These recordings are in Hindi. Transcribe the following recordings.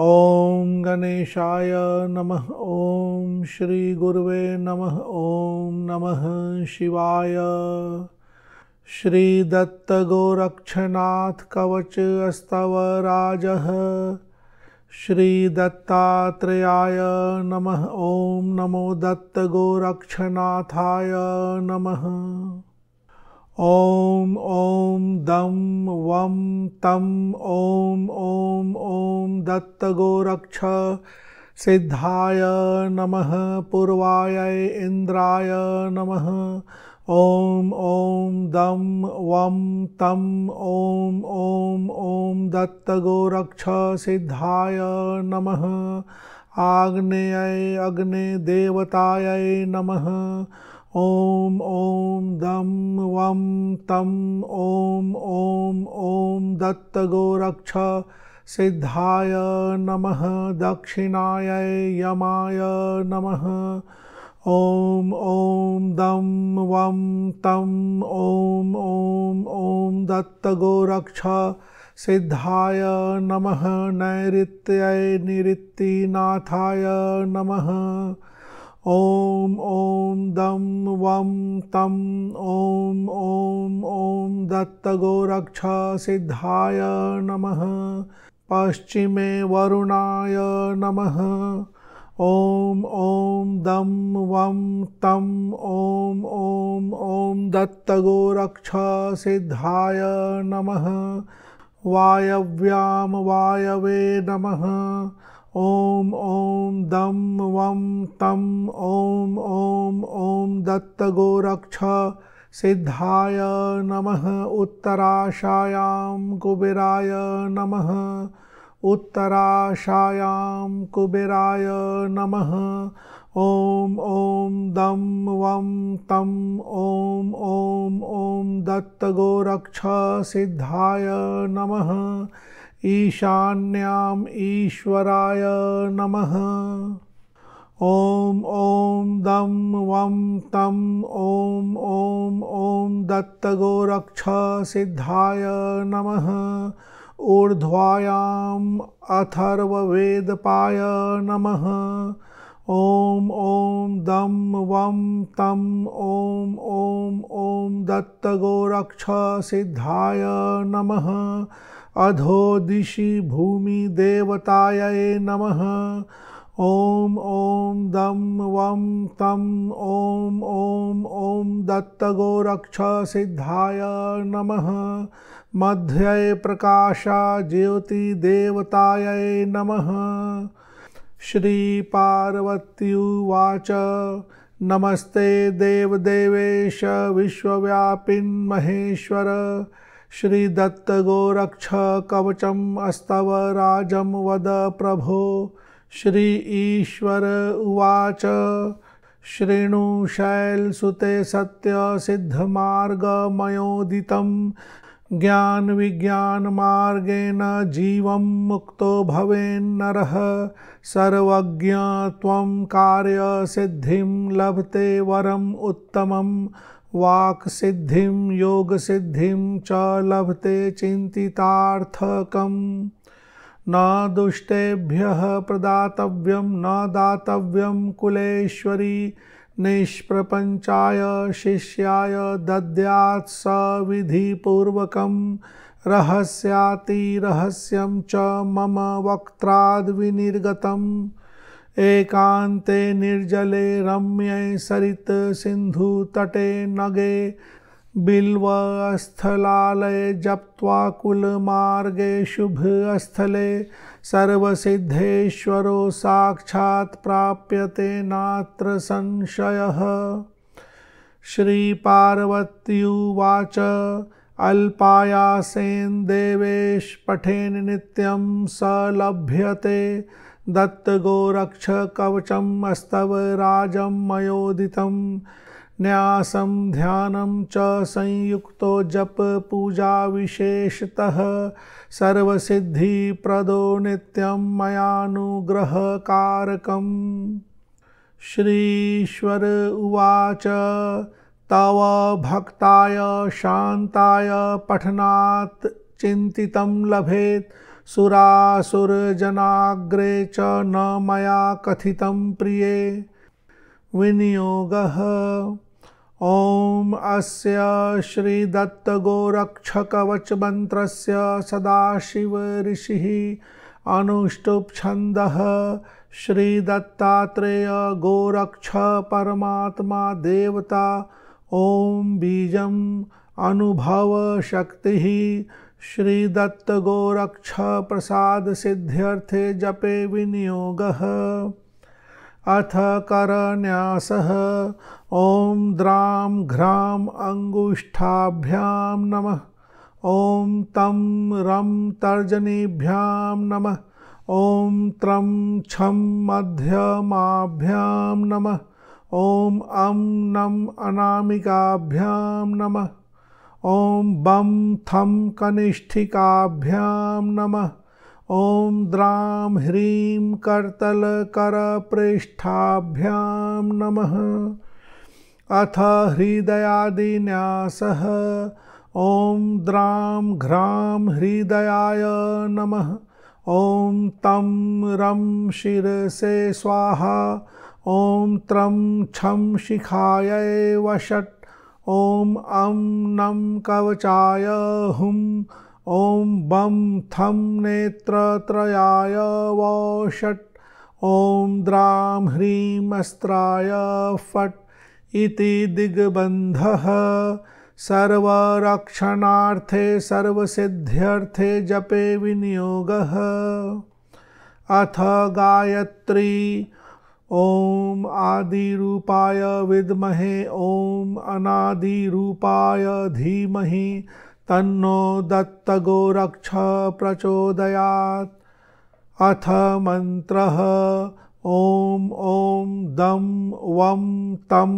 ओम गणेशाय नमः श्री गुरुवे नमः ओम नमः शिवाय श्रीदत्तगोरक्षनाथ कवच श्री दत्तात्रेयाय नमः ओम नमो गोरक्षनाथाय नमः ओम दम दं तम तं ओम ओम दत्त गोरक्ष सिद्धाय नमः पूर्वाय इंद्राय नमः ओम दम दं तम ओम ओम ओम दत्त गोरक्ष सिद्धाय नमः आग्नेय अग्ने नम नमः ओम दम दं तम ओम ओम ओम दत्त गोरक्ष सिद्धाय नमः दक्षिणाय यमाय नमः ओम दम वम वं ओम ओम ओम दत्त गोरक्ष सिद्धाय नमः नैऋत्यै निरित्तिनाथाय नमः ॐ ॐ दं वं तं ॐ ॐ ॐ दत्तगोरक्ष सिद्धाय नमः पश्चिमे वरुणाय नमः ॐ ॐ दं वं तं ॐ ॐ ॐ दत्तगोरक्ष सिद्धाय नम वायव्यां वायवे नमः ओम दम वम तम ओम ओम ओम दत्त गोरक्ष सिद्धाय नमः उत्तराशायाम कुबेराय नमः उत्तराशायाम कुबेराय नमः ओम दम वम तम ओम ओम ओम दत्त गोरक्ष सिद्धाय नमः ईशान्याम ईश्वराय नमः ओम ओम दम वम तम ओम ओम ओम दत्तगोरक्ष सिद्धाय नम ऊर्ध्वायाम अथर्वेदपाय नम ओम ओम दम वम तम ओम ओम ओम दत्तगोरक्ष सिद्धाय नमः अधो दिशि भूमि देवतायै नमः ॐ ॐ दं वं तं ॐ ॐ ॐ दत्तगोरक्षसिद्धाय नमः मध्यै प्रकाशा ज्योतिदेवतायै नमः उवाच नमस्ते देवदेवेश विश्वव्यापिन्महेश्वर कवचम अस्तव राजं वद प्रभो श्री ईश्वर उवाच शृणु ज्ञान विज्ञान मार्गेन जीवं मुक्तो भवेन्नरः सर्वज्ञ त्वं कार्यसिद्धिं लभते वरम उत्तमम् वाक् योग योगसिद्धिं च लभते चिन्तितार्थकम् न दुष्टेभ्य प्रदातव्यं न दातव्यं कुलेश्वरी निष्प्रपञ्चाय शिष्याय दद्यात् स विधिपूर्वकं रहस्यातिरहस्यं च मम वक्त्राद्विनिर्गतम् एकांते निर्जले रम्ये तटे नगे स्थलालय जप्त्वा कुलमार्गे शुभस्थले सर्वसिद्धेश्वरो साक्षात् प्राप्यते नात्र संशयः उवाच अल्पायासेन देवेश पठेन नित्यं स लभ्यते कवचम अस्तव राजं मयोदित न्यास ध्यान च संयुक्त जप पूजा विशेषतः नित्यम मयानुग्रह मयानुग्रहकारकम् श्रीश्वर उवाच तव भक्ताय शांताय पठनात् चिंतितम लभेत् सुरासुरजनाग्रे च न मया कथित प्रिय विनियोग ओम अस्य श्री मंत्र श्रीदत्तगोरक्षकवचमन्त्रस्य सदाशिवऋषिः अनुष्टुप् गोरक्ष परमात्मा देवता ओम ॐ बीजम् अनुभवशक्तिः श्री दत्त गोरक्ष प्रसाद सिद्ध्यर्थे जपे विनियोग अथ करन्यासः ॐ द्रां घ्रां अङ्गुष्ठाभ्यां नमः ॐ तम रम तर्जनीभ्यां नमः ॐ त्रम छम मध्यमाभ्यां नमः ॐ अम अं नम अनामिकाभ्यां नमः ओम बम थम कनिष्ठिकाभ्याम नमः ह्रीम करतल कर पृष्ठाभ्याम नमः अथ न्यास ओम द्राम घ्राम हृदयाय नमः ॐ तं रं शिरसे स्वाहा ओम त्रम छं शिखाय वशट ओम अम अं नम कवचाय हुम ओम बम थम नेत्रत्रयाय वो ओम द्राम ह्रीम अस्त्राय फट इति दिग्बन्धः सर्वरक्षणार्थे सर्वसिद्ध्यर्थे जपे विनियोगः अथ गायत्री ओम आदि रूपाय विद्महे ओम अनादि रूपाय धीमहि तन्नो दत्त गोरक्ष प्रचोदयात् अथ ओम ओम दम वम तम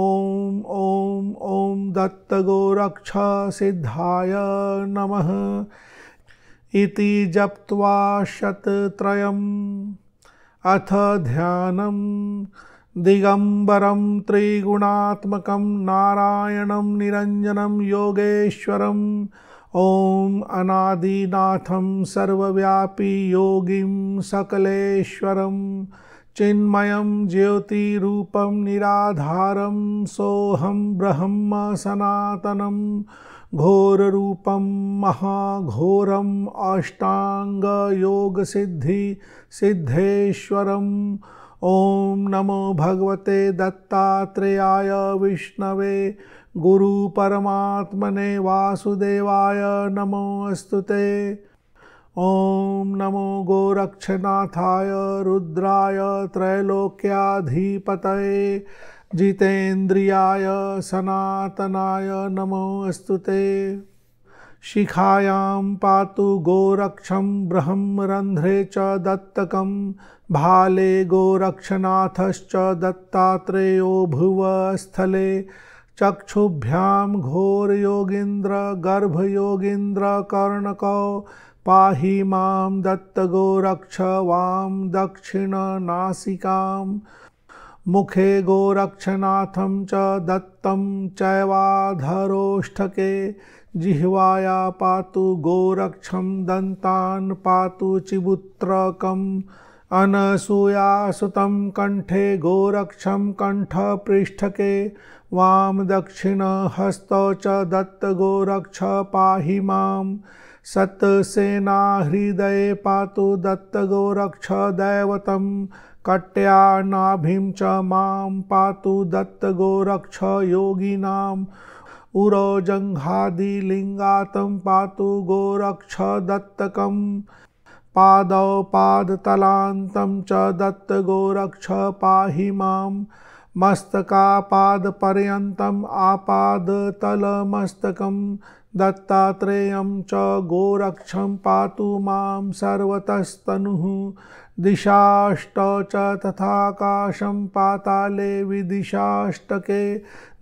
ओम ओम ओम दत्त गोरक्ष सिद्धाय नमः इति जप्त्वा शतत्रयम् अथ ध्यान दिगम्बरं त्रिगुणात्मकं नारायणं निरञ्जनं योगेश्वरम् ॐ अनादिनाथं सर्वव्यापी योगिं सकलेश्वरं चिन्मयं ज्योतिरूपं निराधारं सोऽहं ब्रह्म सनातनम् अष्टांग योग सिद्धि सिद्धेश्वरम् ओं नमो भगवते दत्तात्रेयाय विष्णवे गुरुपरमात्मने वासुदेवाय नमो अस्तुते ते नमो गोरक्षनाथाय रुद्राय त्रैलोक्याधिपतये जितेन्द्रियाय सनातनाय नमो अस्तुते शिखायां पातु गोरक्षं ब्रह्मरन्ध्रे च दत्तकं भाले गोरक्षनाथश्च दत्तात्रेयो भुवस्थले चक्षुभ्यां घोरयोगीन्द्रगर्भयोगीन्द्रकर्णकौ पाहि मां दत्तगोरक्ष वां दक्षिणनासिकाम् मुखे गोरक्षनाथं च दत्तं चैवाधरोष्ठके जिह्वाया पातु गोरक्षं दन्तान् पातु चिबुत्रकम् अनसूयासुतं कण्ठे गोरक्षं कण्ठपृष्ठके वां दक्षिणहस्तौ च दत्तगोरक्ष पाहि माम् सत्सेना हृदये पातु गोरक्ष दैवतं कट्यानाभिं च मां पातु गोरक्ष योगिनाम् उरोजङ्घादिलिङ्गातं पातु गोरक्ष दत्तकं पादौ पादतलान्तं च गोरक्ष पाहि माम् मस्तकापादपर्यन्तम् आपादतलमस्तकं दत्तात्रेयं च गोरक्षं पातु मां सर्वतस्तनुः दिशाष्ट च तथाकाशं पाताले विदिशाष्टके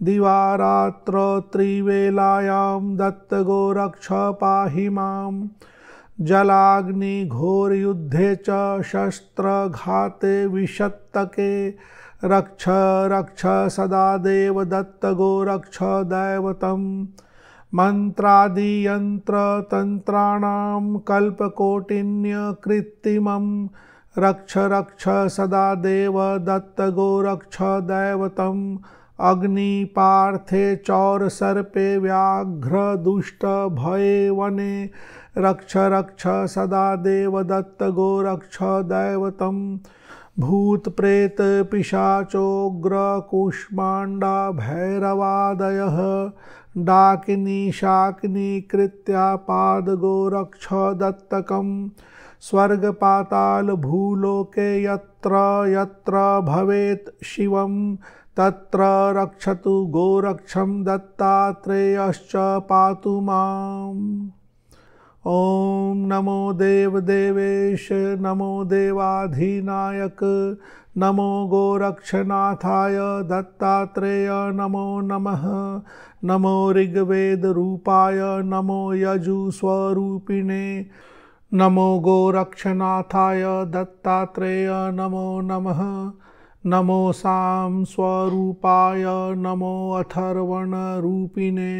दिवारात्र त्रिवेलायां दत्तगोरक्ष पाहि माम् जलाग्निघोरयुद्धे च शस्त्रघाते विशत्तके रक्ष रक्ष सदा देवदत्तगोरक्ष दैवतम् मंत्रादीयंत्रतंत्राण कल्पकोटिन्यकृत्तिमं रक्ष रक्ष सदा देव दत्तगो रक्ष सर्पे व्याघ्र चौरसर्पे व्याघ्रदुष्टभये वने रक्ष रक्ष सदा देव गो रक्ष दैवत भूत प्रेत पिशाचोग्र कुष्मांडा भैरवादय डाकिनी शाकिनी कृत्या पाद गोरक्ष स्वर्ग पाताल भूलोके यत्र यत्र भवेत शिवम तत्र रक्षतु गोरक्षम दत्तात्रेयश्च पातु माम ओम नमो देव देवेश नमो देवाधिनायक नमो गोरक्षनाथाय दत्तात्रेय नमो नमः नमो रूपाय नमो यजुस्वरूपिणे नमो गोरक्षनाथाय दत्तात्रेय नमो नमः नमो सां स्वरूपाय नमो रूपिणे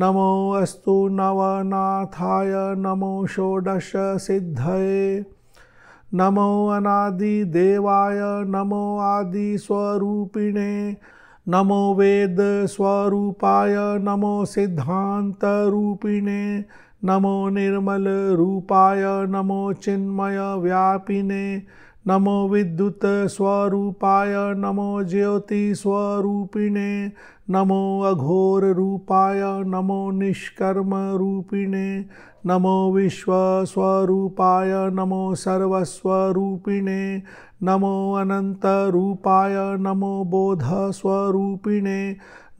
नमो अस्तु नवनाथाय नमो षोडश सिद्धये नमो अनादिदेवाय नमो स्वरूपिणे नमो वेद स्वरूपाय नमो रूपिणे नमो रूपाय नमो व्यापिने नमो विद्युत स्वरूपाय नमो स्वरूपिणे नमो अघोर रूपाय नमो निष्कर्म रूपिणे नमो स्वरूपाय नमो सर्वस्वरूपिणे नमो रूपाय नमो स्वरूपिणे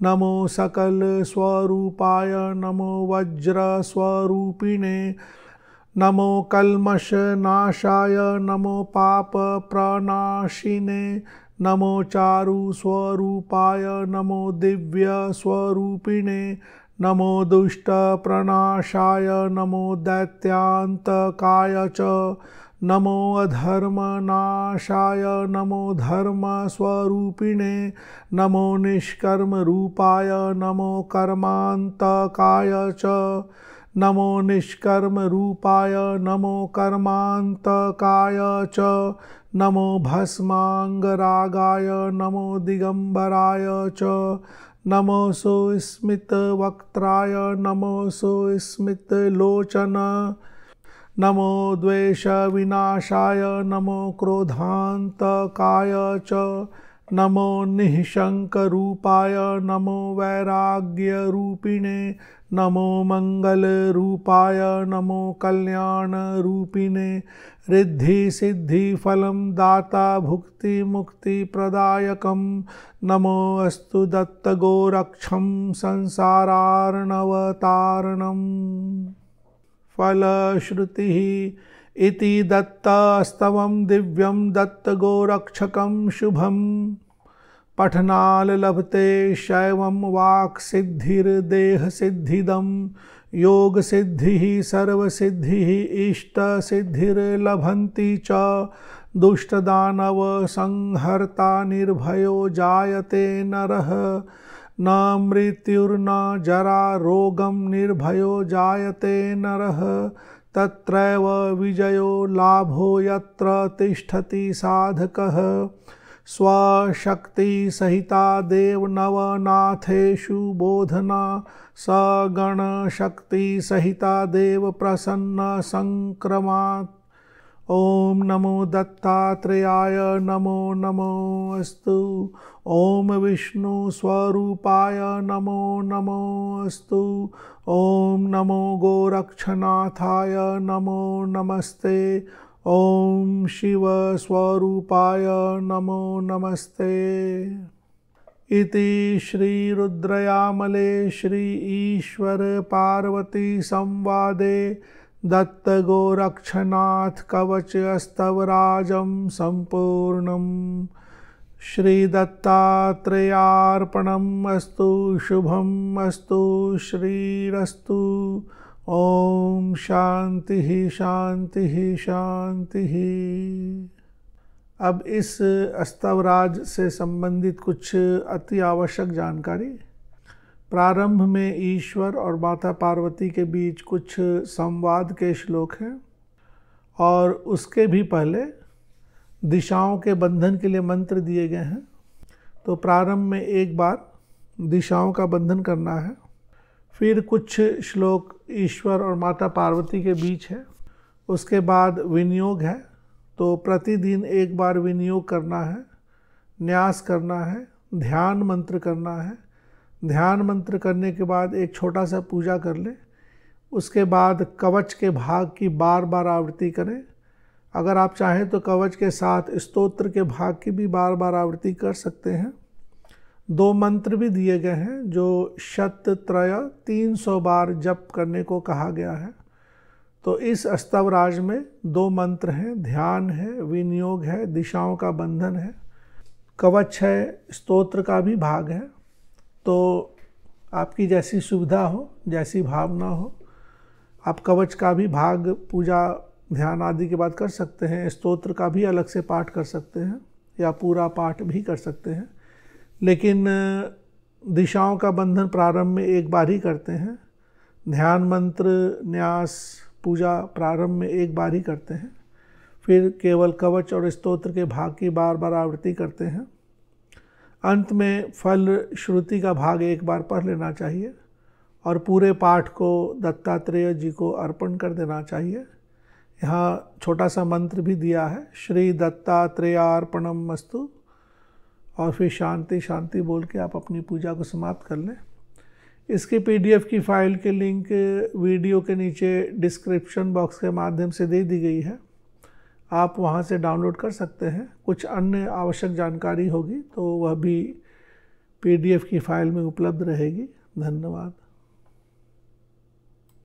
नमो स्वरूपाय नमो स्वरूपिणे नमो कल्मष नाशाय नमो पाप प्रणाशिने नमो चारु स्वरूपाय नमो दिव्य स्वरूपिणे नमो दुष्ट दुष्टप्रणाशाय नमो दैत्यान्तकाय च नमो अधर्मनाशाय नमो स्वरूपिणे नमो रूपाय नमो कर्मान्तकाय च नमो निष्कर्म रूपाय नमो कर्मान्तकाय च नमो भस्मांगरागाय नमो दिगंबराय च नमो वक्त्राय नमो लोचन नमो विनाशाय नमो क्रोधान्तकाय च नमो निःशङ्करूपाय नमो वैराग्यरूपिणे नमो मंगल रूपाय नमो कल्याण रूपिणे रिद्धि सिद्धि फलम दाता भुक्ति मुक्ति प्रदायक नमो अस्तु दत्त गोरक्ष संसाराणवता फलश्रुति इति दिव्यम दत्त गोरक्षक शुभम पठनाल लभते शैवम वाक् सिद्धिर्देह सिद्धिद योग सिद्धि सर्व सिद्धि इष्ट सिद्धिर्लभंती च दुष्ट दानव संहर्ता निर्भयो जायते नरः न मृत्युर्न जरा रोगम निर्भयो जायते नरः तत्रैव विजयो लाभो यत्र तिष्ठति साधकः स्वशक्ति सहिता देव नवनाथेशु बोधना गण शक्ति सहिता देव प्रसन्न संक्रमात् ओम नमो दत्तात्रेयाय नमो नमो अस्तु ओम विष्णु स्वरूपाय नमो नमो अस्तु ओम नमो गोरक्षनाथाय नमो नमस्ते ॐ शिवस्वरूपाय नमो नमस्ते इति श्रीरुद्रयामले श्री ईश्वर पार्वती संवादे दत्तगोरक्षनाथ कवचस्तवराजं सम्पूर्णम् श्रीदत्तात्रेयार्पणम् अस्तु शुभम् अस्तु श्रीरस्तु ओम शांति ही शांति ही शांति ही अब इस अस्तवराज से संबंधित कुछ अति आवश्यक जानकारी प्रारंभ में ईश्वर और माता पार्वती के बीच कुछ संवाद के श्लोक हैं और उसके भी पहले दिशाओं के बंधन के लिए मंत्र दिए गए हैं तो प्रारंभ में एक बार दिशाओं का बंधन करना है फिर कुछ श्लोक ईश्वर और माता पार्वती के बीच है उसके बाद विनियोग है तो प्रतिदिन एक बार विनियोग करना है न्यास करना है ध्यान मंत्र करना है ध्यान मंत्र करने के बाद एक छोटा सा पूजा कर लें उसके बाद कवच के भाग की बार बार आवृत्ति करें अगर आप चाहें तो कवच के साथ स्तोत्र के भाग की भी बार बार आवृत्ति कर सकते हैं दो मंत्र भी दिए गए हैं जो शत त्रय तीन सौ बार जप करने को कहा गया है तो इस अस्तवराज में दो मंत्र हैं ध्यान है विनियोग है दिशाओं का बंधन है कवच है स्तोत्र का भी भाग है तो आपकी जैसी सुविधा हो जैसी भावना हो आप कवच का भी भाग पूजा ध्यान आदि के बाद कर सकते हैं स्तोत्र का भी अलग से पाठ कर सकते हैं या पूरा पाठ भी कर सकते हैं लेकिन दिशाओं का बंधन प्रारंभ में एक बार ही करते हैं ध्यान मंत्र न्यास पूजा प्रारंभ में एक बार ही करते हैं फिर केवल कवच और स्तोत्र के भाग की बार बार आवृत्ति करते हैं अंत में फल श्रुति का भाग एक बार पढ़ लेना चाहिए और पूरे पाठ को दत्तात्रेय जी को अर्पण कर देना चाहिए यहाँ छोटा सा मंत्र भी दिया है श्री दत्तात्रेयार्पणम मस्तु और फिर शांति शांति बोल के आप अपनी पूजा को समाप्त कर लें इसके पीडीएफ की फ़ाइल के लिंक वीडियो के नीचे डिस्क्रिप्शन बॉक्स के माध्यम से दे दी गई है आप वहाँ से डाउनलोड कर सकते हैं कुछ अन्य आवश्यक जानकारी होगी तो वह भी पीडीएफ की फ़ाइल में उपलब्ध रहेगी धन्यवाद